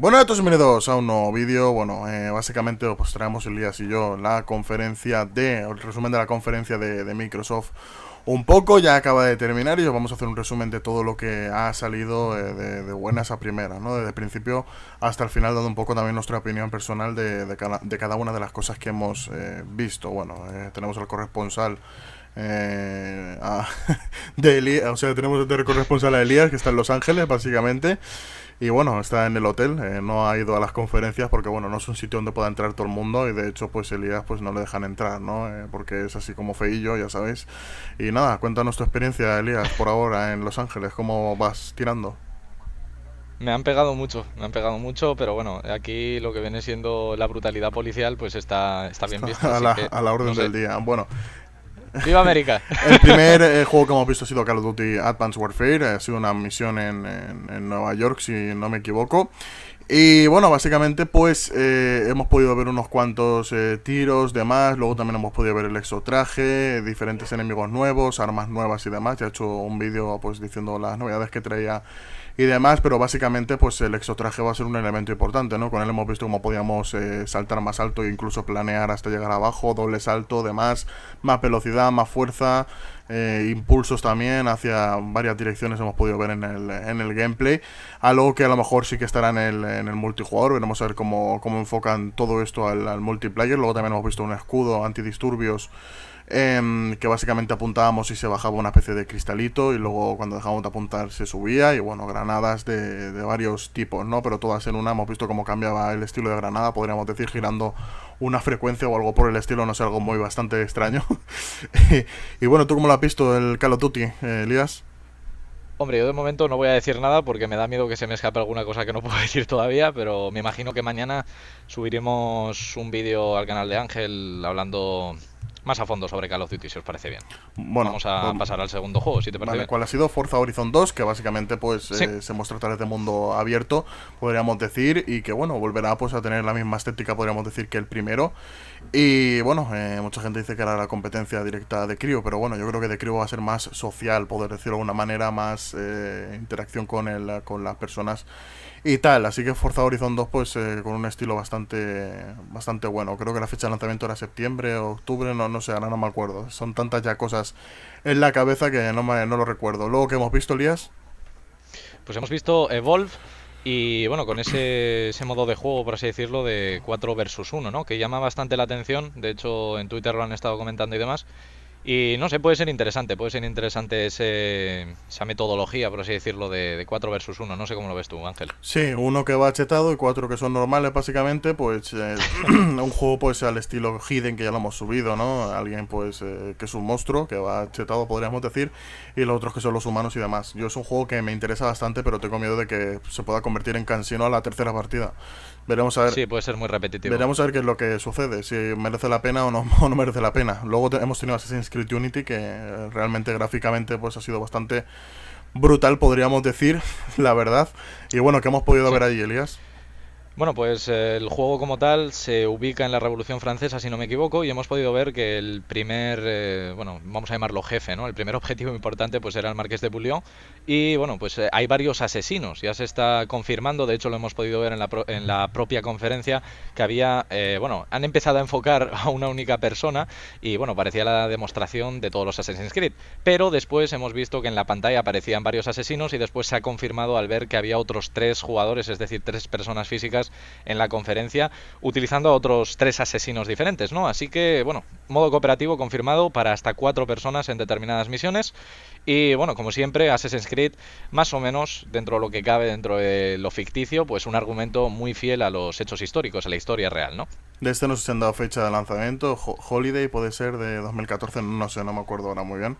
Bueno, estos bienvenidos a un nuevo vídeo. Bueno, eh, básicamente os pues, traemos Elías y yo la conferencia de, el resumen de la conferencia de, Microsoft. Un poco, ya acaba de terminar y vamos a hacer un resumen de todo lo que ha salido eh, de, buenas a primeras, ¿no? Desde el principio hasta el final, dando un poco también nuestra opinión personal de, cada, una de las cosas que hemos eh, visto. Bueno, tenemos al corresponsal de Elías, o sea, tenemos el corresponsal a Elías, que está en Los Ángeles, básicamente. Y bueno, está en el hotel, eh, no ha ido a las conferencias porque bueno, no es un sitio donde pueda entrar todo el mundo y de hecho pues Elías pues no le dejan entrar, ¿no? Eh, porque es así como feillo, ya sabéis. Y nada, cuéntanos tu experiencia, Elías, por ahora en Los Ángeles, ¿cómo vas tirando? Me han pegado mucho, me han pegado mucho, pero bueno, aquí lo que viene siendo la brutalidad policial pues está, está bien visto. a, la, a la orden del día. Bueno, ¡Viva América! el primer eh, juego que hemos visto ha sido Call of Duty Advanced Warfare. Ha sido una misión en, Nueva York, si no me equivoco. Y bueno, básicamente pues eh, hemos podido ver unos cuantos eh, tiros, demás, luego también hemos podido ver el exotraje, diferentes enemigos nuevos, armas nuevas y demás. Ya he hecho un vídeo pues diciendo las novedades que traía y demás, pero básicamente pues el exotraje va a ser un elemento importante, ¿no? Con él hemos visto cómo podíamos eh, saltar más alto e incluso planear hasta llegar abajo, doble salto, demás, más velocidad, más fuerza, eh, impulsos también hacia varias direcciones hemos podido ver en el, gameplay. Algo que a lo mejor sí que estará en el, en el multijugador, veremos a ver cómo, enfocan todo esto al, multiplayer. Luego también hemos visto un escudo antidisturbios em, que básicamente apuntábamos y se bajaba una especie de cristalito y luego cuando dejábamos de apuntar se subía y bueno, granadas de, varios tipos, ¿no? Pero todas en una, hemos visto cómo cambiaba el estilo de granada, podríamos decir, girando una frecuencia o algo por el estilo, no sé, algo muy bastante extraño. y, bueno, ¿tú como la has visto el Call of Duty, eh, Elías? Hombre, yo de momento no voy a decir nada porque me da miedo que se me escape alguna cosa que no puedo decir todavía, pero me imagino que mañana subiremos un vídeo al canal de Ángel hablando más a fondo sobre Call of Duty, si os parece bien. Bueno, vamos a pues, pasar al segundo juego, si te parece ¿Cuál ha sido Forza Horizon 2? Que básicamente pues eh, se muestra vez de mundo abierto, podríamos decir, y que bueno, volverá pues a tener la misma estética, podríamos decir, que el primero. Y bueno, eh, mucha gente dice que era la competencia directa de Crio, pero bueno, yo creo que de Crio va a ser más social, poder decirlo de alguna manera, más eh, interacción con, las personas y tal. Así que Forza Horizon 2, pues eh, con un estilo bastante bastante bueno. Creo que la fecha de lanzamiento era septiembre octubre, no, no sé, ahora no me acuerdo. Son tantas ya cosas en la cabeza que no, me, lo recuerdo. Luego que hemos visto, Elías. Pues hemos visto Evolve, y bueno, con ese, modo de juego, por así decirlo, de 4 versus 1, ¿no? Que llama bastante la atención. De hecho, en Twitter lo han estado comentando y demás. Y no sé, puede ser interesante, puede ser interesante esa metodología, por así decirlo, de, de, 4 versus 1. No sé cómo lo ves tú, Ángel. Sí, uno que va chetado y cuatro que son normales, básicamente, pues eh, un juego pues al estilo Hidden, que ya lo hemos subido, ¿no? Alguien pues eh, que es un monstruo, que va chetado, podríamos decir, y los otros que son los humanos y demás. Yo es un juego que me interesa bastante, pero tengo miedo de que se pueda convertir en cansino a la tercera partida. Veremos a ver. puede ser muy repetitivo. Veremos a ver qué es lo que sucede, si merece la pena o no, no merece la pena. Luego hemos tenido Assassin's Creed Unity, que eh, realmente gráficamente pues ha sido bastante brutal, podríamos decir, la verdad. Y bueno, ¿qué hemos podido ver ahí, Elias? Bueno, pues eh, el juego como tal se ubica en la Revolución Francesa, si no me equivoco, y hemos podido ver que el primer, eh, bueno, vamos a llamarlo jefe, ¿no? El primer objetivo importante pues era el Marqués de Bouillon y bueno, pues eh, hay varios asesinos, ya se está confirmando, de hecho lo hemos podido ver en la, en la propia conferencia que había, bueno, han empezado a enfocar a una única persona y bueno, parecía la demostración de todos los Assassin's Creed, pero después hemos visto que en la pantalla aparecían varios asesinos y después se ha confirmado al ver que había otros tres jugadores, es decir, tres personas físicas en la conferencia, utilizando a otros tres asesinos diferentes, ¿no? Así que, bueno, modo cooperativo confirmado para hasta cuatro personas en determinadas misiones. Y bueno, como siempre, Assassin's Creed, más o menos, dentro de lo que cabe, dentro de lo ficticio, pues un argumento muy fiel a los hechos históricos, a la historia real, ¿no? De este no sé han dado fecha de lanzamiento, Holiday puede ser de 2014, no sé, no me acuerdo ahora muy bien.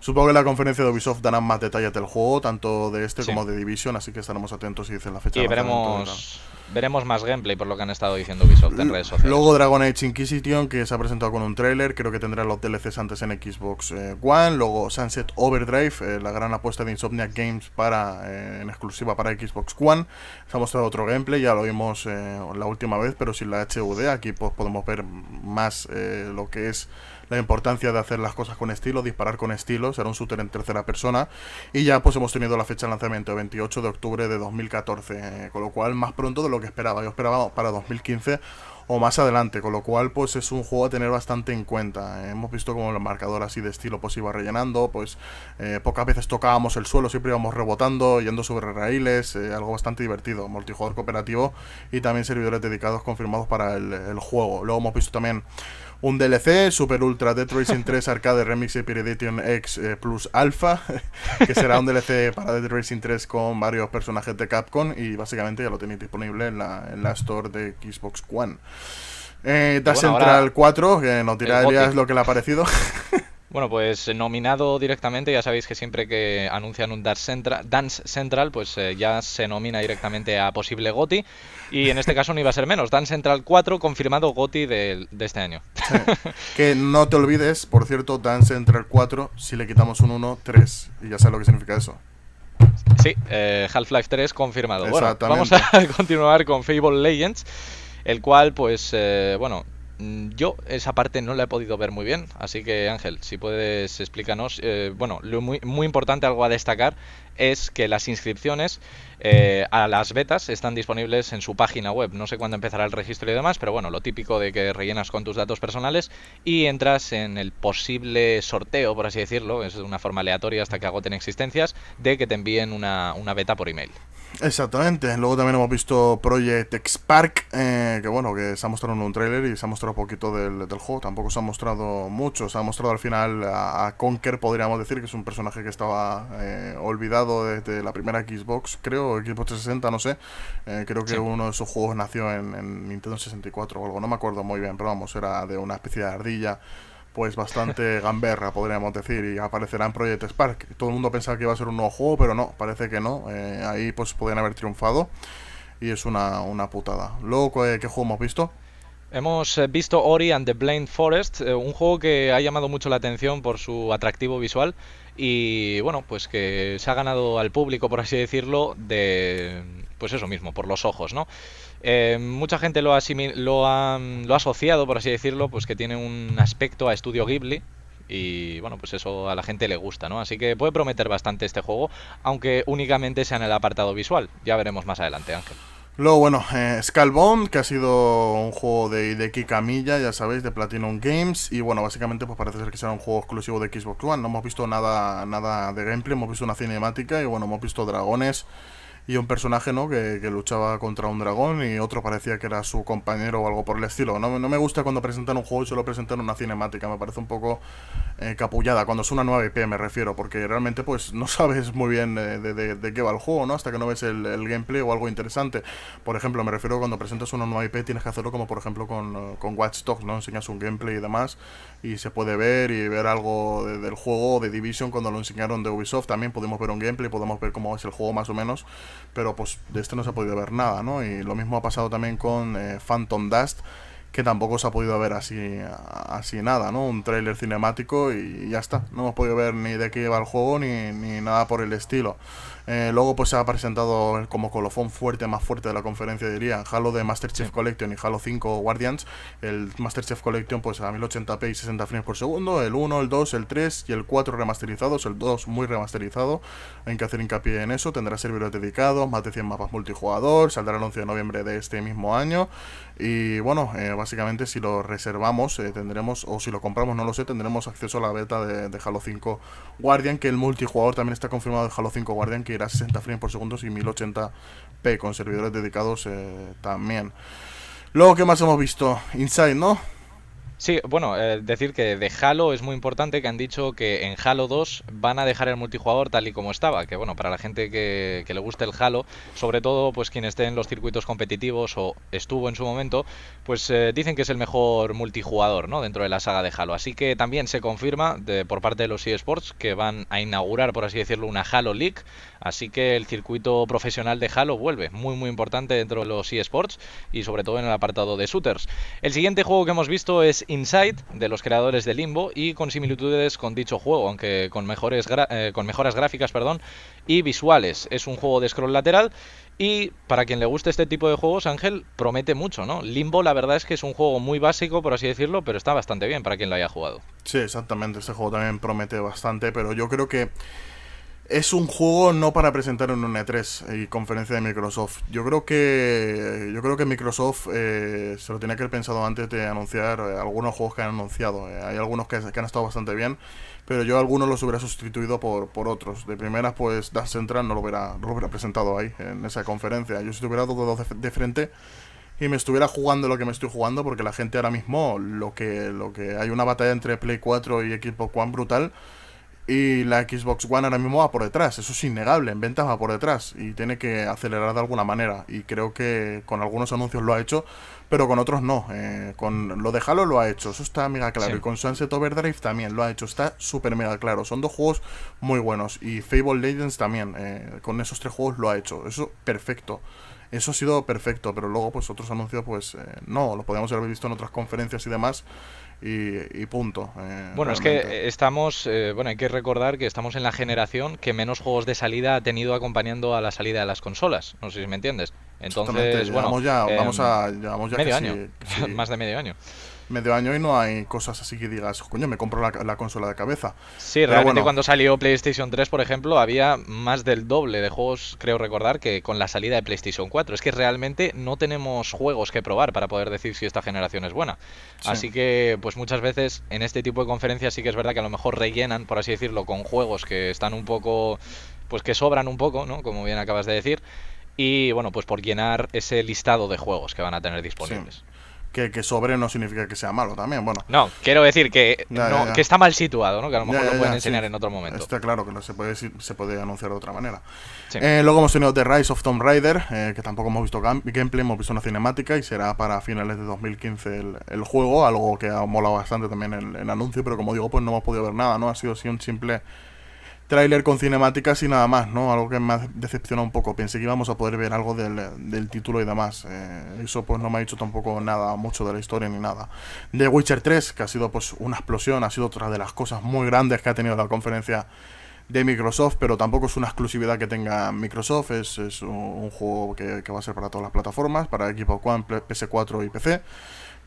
Supongo que la conferencia de Ubisoft darán más detalles del juego, tanto de este como de Division, así que estaremos atentos si dicen la fecha. Y veremos veremos más gameplay por lo que han estado diciendo Ubisoft en redes sociales. Luego Dragon Age Inquisition, que se ha presentado con un trailer, creo que tendrá los DLCs antes en Xbox eh, One. Luego Sunset Overdrive, eh, la gran apuesta de Insomniac Games para, eh, en exclusiva para Xbox One. Se ha mostrado otro gameplay, ya lo vimos la última vez, pero sin la HUD. Aquí pues, podemos ver más lo que es la importancia de hacer las cosas con estilo, disparar con estilo, será un shooter en tercera persona. Y ya pues hemos tenido la fecha de lanzamiento, 28 de octubre de 2014, con lo cual más pronto de lo que esperaba. Yo esperaba para 2015 o más adelante, con lo cual pues es un juego a tener bastante en cuenta. hemos visto como el marcador así de estilo pues iba rellenando, pues eh, pocas veces tocábamos el suelo, siempre íbamos rebotando, yendo sobre raíles, eh, algo bastante divertido, multijugador cooperativo y también servidores dedicados confirmados para el juego. Luego hemos visto también un DLC, Super Ultra Dead Racing 3 Arcade Remix y Edition X eh, Plus Alpha, que será un DLC para Dead Racing 3 con varios personajes de Capcom y básicamente ya lo tenéis disponible en la, store de Xbox One. Eh, da Central 4, que nos dirá ya lo que le ha parecido. Bueno, pues eh, nominado directamente, ya sabéis que siempre que anuncian un Dance Central, Dance Central pues eh, ya se nomina directamente a posible Goti. Y en este caso no iba a ser menos. Dance Central 4, confirmado Goti de, este año. que no te olvides, por cierto, Dance Central 4, si le quitamos un 1, 3. Y ya sabes lo que significa eso. Sí, eh, Half-Life 3 confirmado. vamos a continuar con Fable Legends, el cual, pues, bueno, Mm, yo esa parte no la he podido ver muy bien, así que Ángel, si puedes explícanos. Eh, bueno, lo muy, muy, importante, algo a destacar, es que las inscripciones eh, a las betas están disponibles en su página web. No sé cuándo empezará el registro y demás, pero bueno, lo típico de que rellenas con tus datos personales y entras en el posible sorteo, por así decirlo, es una forma aleatoria hasta que agoten existencias, de que te envíen una, una beta por email. Exactamente. Luego también hemos visto Project X-Park, eh, que bueno, que se ha mostrado en un trailer y se ha mostrado poquito del, juego. Tampoco se ha mostrado mucho. Se ha mostrado al final a, Conker, podríamos decir, que es un personaje que estaba eh, olvidado desde la primera Xbox, creo, Xbox 360, no sé. Eh, creo que uno de sus juegos nació en, en Nintendo 64 o algo, no me acuerdo muy bien, pero vamos, era de una especie de ardilla pues bastante gamberra, podríamos decir, y aparecerá en Project Spark. Todo el mundo pensaba que iba a ser un nuevo juego, pero no, parece que no. Eh, ahí pues podrían haber triunfado y es una, una putada. Luego, ¿qué juego hemos visto? Hemos eh, visto Ori and the Blind Forest, eh, un juego que ha llamado mucho la atención por su atractivo visual y bueno, pues que se ha ganado al público, por así decirlo, de pues eso mismo, por los ojos, ¿no? Eh, mucha gente lo ha, asociado, por así decirlo, pues que tiene un aspecto a Estudio Ghibli, y bueno, pues eso a la gente le gusta, ¿no? Así que puede prometer bastante este juego, aunque únicamente sea en el apartado visual. Ya veremos más adelante, Ángel. Luego, bueno, eh, que ha sido un juego de Kikamilla, camilla ya sabéis, de Platinum Games. Y bueno, básicamente pues parece ser que será un juego exclusivo de Xbox One. No hemos visto nada, nada de gameplay, hemos visto una cinemática y bueno, hemos visto dragones y un personaje ¿no? Que, que, luchaba contra un dragón y otro parecía que era su compañero o algo por el estilo. No, me gusta cuando presentan un juego y solo presentan una cinemática, me parece un poco eh, capullada, cuando es una nueva IP me refiero, porque realmente pues no sabes muy bien eh, de, qué va el juego, ¿no? Hasta que no ves el, gameplay o algo interesante. Por ejemplo, me refiero cuando presentas una nueva IP tienes que hacerlo como por ejemplo con, con Watch Dogs, ¿no? Enseñas un gameplay y demás y se puede ver y ver algo del juego de Division cuando lo enseñaron de Ubisoft. También podemos ver un gameplay, podemos ver cómo es el juego más o menos, pero pues de este no se ha podido ver nada, ¿no? Y lo mismo ha pasado también con eh, Phantom Dust que tampoco se ha podido ver así, así nada, ¿no? Un tráiler cinemático y ya está. No hemos podido ver ni de qué va el juego ni, nada por el estilo. Eh, luego pues se ha presentado como colofón fuerte, más fuerte de la conferencia diría, Halo de Master Collection y Halo 5 Guardians. El Master Chief Collection pues a 1080p y 60 frames por segundo, el 1, el 2, el 3 y el 4 remasterizados, el 2 muy remasterizado. Hay que hacer hincapié en eso, tendrá servidores dedicados, más de 100 mapas multijugador, saldrá el 11 de noviembre de este mismo año. Y bueno, eh, básicamente si lo reservamos eh, tendremos, o si lo compramos, no lo sé, tendremos acceso a la beta de, Halo 5 Guardian, que el multijugador también está confirmado de Halo 5 Guardian, que irá a 60 frames por segundo y 1080p, con servidores dedicados eh, también. Luego, ¿qué más hemos visto? Inside, ¿no? Sí, bueno, eh, decir que de Halo es muy importante que han dicho que en Halo 2 van a dejar el multijugador tal y como estaba, que bueno, para la gente que, le guste el Halo, sobre todo pues quien esté en los circuitos competitivos o estuvo en su momento, pues eh, dicen que es el mejor multijugador, ¿no? Dentro de la saga de Halo. Así que también se confirma por parte de los eSports que van a inaugurar, por así decirlo, una Halo League, así que el circuito profesional de Halo vuelve, muy muy importante dentro de los eSports y sobre todo en el apartado de shooters. El siguiente juego que hemos visto es Inside, de los creadores de Limbo, y con similitudes con dicho juego, aunque con, mejores eh, con mejoras gráficas perdón, y visuales. Es un juego de scroll lateral y para quien le guste este tipo de juegos, Ángel, promete mucho, ¿no? Limbo la verdad es que es un juego muy básico, por así decirlo, pero está bastante bien para quien lo haya jugado. Sí, exactamente, este juego también promete bastante, pero yo creo que es un juego no para presentar en un E3 eh, y conferencia de Microsoft. Yo creo que yo creo que Microsoft eh, se lo tenía que haber pensado antes de anunciar eh, algunos juegos que han anunciado. hay algunos que, han estado bastante bien, pero yo algunos los hubiera sustituido por, por otros. De primeras, pues Dance Central no lo, hubiera, presentado ahí, en esa conferencia. Yo si tuviera todo de, de frente y me estuviera jugando lo que me estoy jugando, porque la gente ahora mismo, lo que, lo que hay una batalla entre Play 4 y equipo One brutal y la Xbox One ahora mismo va por detrás, eso es innegable, en ventas va por detrás y tiene que acelerar de alguna manera. Y creo que con algunos anuncios lo ha hecho, pero con otros no. Eh, con lo de Halo lo ha hecho, eso está mega claro. Y con Sunset Overdrive también lo ha hecho, está súper mega claro. Son dos juegos muy buenos. Y Fable Legends también, eh, con esos tres juegos lo ha hecho, eso perfecto. Eso ha sido perfecto, pero luego pues otros anuncios pues eh, no, los podíamos haber visto en otras conferencias y demás. Y, punto. Eh, bueno, es que estamos, eh, bueno, hay que recordar que estamos en la generación que menos juegos de salida ha tenido acompañando a la salida de las consolas. No sé si me entiendes. Entonces, bueno, ya, vamos em, a, ya año, más de medio año medio año y no hay cosas así que digas, coño, me compro la, consola de cabeza. Sí, realmente cuando salió PlayStation 3, por ejemplo, había más del doble de juegos, creo recordar, que con la salida de PlayStation 4. Es que realmente no tenemos juegos que probar para poder decir si esta generación es buena. Así que, pues muchas veces en este tipo de conferencias sí que es verdad que a lo mejor rellenan, por así decirlo, con juegos que están un poco, pues que sobran un poco, ¿no? Como bien acabas de decir. Y bueno, pues por llenar ese listado de juegos que van a tener disponibles que, sobre no significa que sea malo también, bueno. No, quiero decir que, que está mal situado, ¿no? Que a lo mejor lo pueden enseñar en otro momento. Está claro que no se puede, se puede anunciar de otra manera. Eh, luego hemos tenido The Rise of Tomb Raider, eh, que tampoco hemos visto gameplay, hemos visto una cinemática y será para finales de 2015 el, el juego, algo que ha molado bastante también el, anuncio, pero como digo, pues no hemos podido ver nada, ¿no? Ha sido así un simple Trailer con cinemáticas y nada más, ¿no? Algo que me ha decepcionado un poco. Pensé que íbamos a poder ver algo del, título y demás. Eh, eso pues no me ha dicho tampoco nada mucho de la historia ni nada. The Witcher 3, que ha sido pues una explosión, ha sido otra de las cosas muy grandes que ha tenido la conferencia de Microsoft, pero tampoco es una exclusividad que tenga Microsoft, es, un, juego que, va a ser para todas las plataformas, para Equipo One, PS4 y PC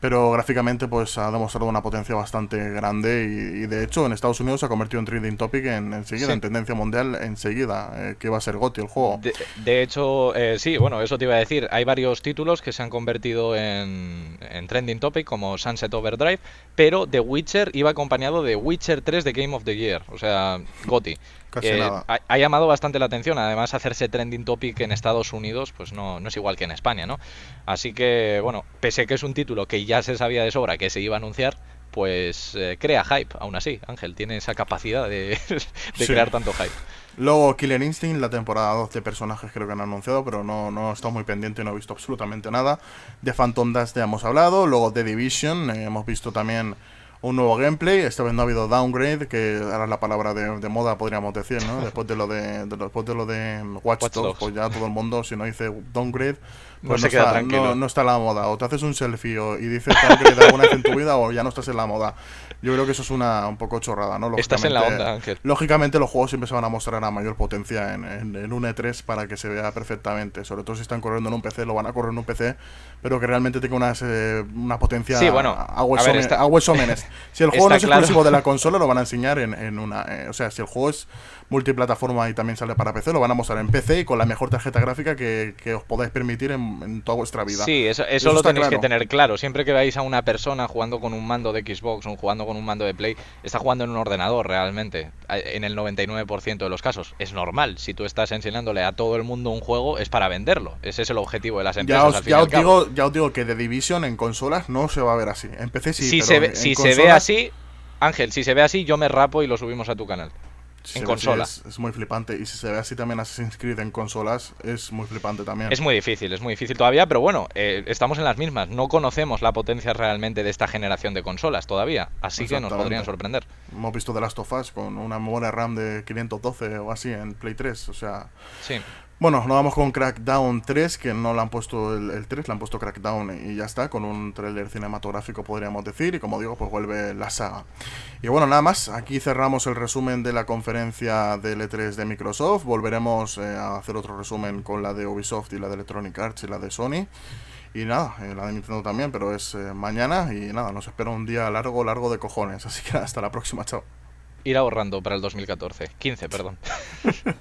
pero gráficamente pues ha demostrado una potencia bastante grande y, de hecho en Estados Unidos se ha convertido en trending topic en, enseguida, en tendencia mundial enseguida, eh, que va a ser GOTI el juego. De, hecho, eh, sí, bueno, eso te iba a decir, hay varios títulos que se han convertido en, en trending topic como Sunset Overdrive, pero The Witcher iba acompañado de Witcher 3 de Game of the Year, o sea, GOTI. Eh, ha, llamado bastante la atención. Además, hacerse trending topic en Estados Unidos, pues no, no es igual que en España, ¿no? Así que, bueno, pese que es un título que ya se sabía de sobra que se iba a anunciar, pues eh, crea hype, aún así. Ángel tiene esa capacidad de, crear tanto hype. Luego Killer Instinct, la temporada 2 de personajes creo que han anunciado, pero no, no he estado muy pendiente y no he visto absolutamente nada. De Phantom Dust ya hemos hablado, luego The Division, eh, hemos visto también un nuevo gameplay. Esta vez no ha habido downgrade, que ahora la palabra de, moda, podríamos decir, ¿no? Después de lo de, después de lo de Watch, pues ya todo el mundo, si no dice downgrade, pues no, está, No, la moda. O te haces un selfie y dices que te alguna vez en tu vida o ya no estás en la moda. Yo creo que eso es una un poco chorrada, ¿no? Estás en la onda, Ángel. Lógicamente los juegos siempre se van a mostrar a mayor potencia en, un E3 para que se vea perfectamente. Sobre todo si están corriendo en un PC, lo van a correr en un PC, pero que realmente tenga unas, eh, una potencia sí, bueno, a, a, Si el juego no es exclusivo de la consola, lo van a enseñar en, en una... Eh, o sea, si el juego es multiplataforma y también sale para PC, lo van a mostrar en PC y con la mejor tarjeta gráfica que, que os podáis permitir en en, toda vuestra vida. Sí, eso, lo tenéis que tener claro. Siempre que veáis a una persona jugando con un mando de Xbox o jugando con un mando de Play, está jugando en un ordenador realmente, en el 99% de los casos. Es normal, si tú estás enseñándole a todo el mundo un juego, es para venderlo. Ese es el objetivo de las empresas. Ya os, ya digo, que de Division en consolas no se va a ver así. En si se ve así, Ángel, si se ve así, yo me rapo y lo subimos a tu canal en consola. Es, muy flipante. Y si se ve así también Assassin's Creed en consolas, es muy flipante también. Es muy difícil, es muy difícil todavía, pero bueno, eh, estamos en las mismas. No conocemos la potencia realmente de esta generación de consolas todavía, así que nos podrían sorprender. Hemos visto The Last of Us con una memoria RAM de 512 o así en Play 3, o sea. Sí. Bueno, nos vamos con Crackdown 3, que no la han puesto el, 3, la han puesto Crackdown y ya está, con un tráiler cinematográfico podríamos decir, y como digo, pues vuelve la saga. Y bueno, nada más, aquí cerramos el resumen de la conferencia de l 3 de Microsoft, volveremos eh, a hacer otro resumen con la de Ubisoft y la de Electronic Arts y la de Sony. Y nada, eh, la de Nintendo también, pero es eh, mañana y nada, nos espera un día largo, largo de cojones, así que hasta la próxima, chao. Ir ahorrando para el 2014, 15, perdón.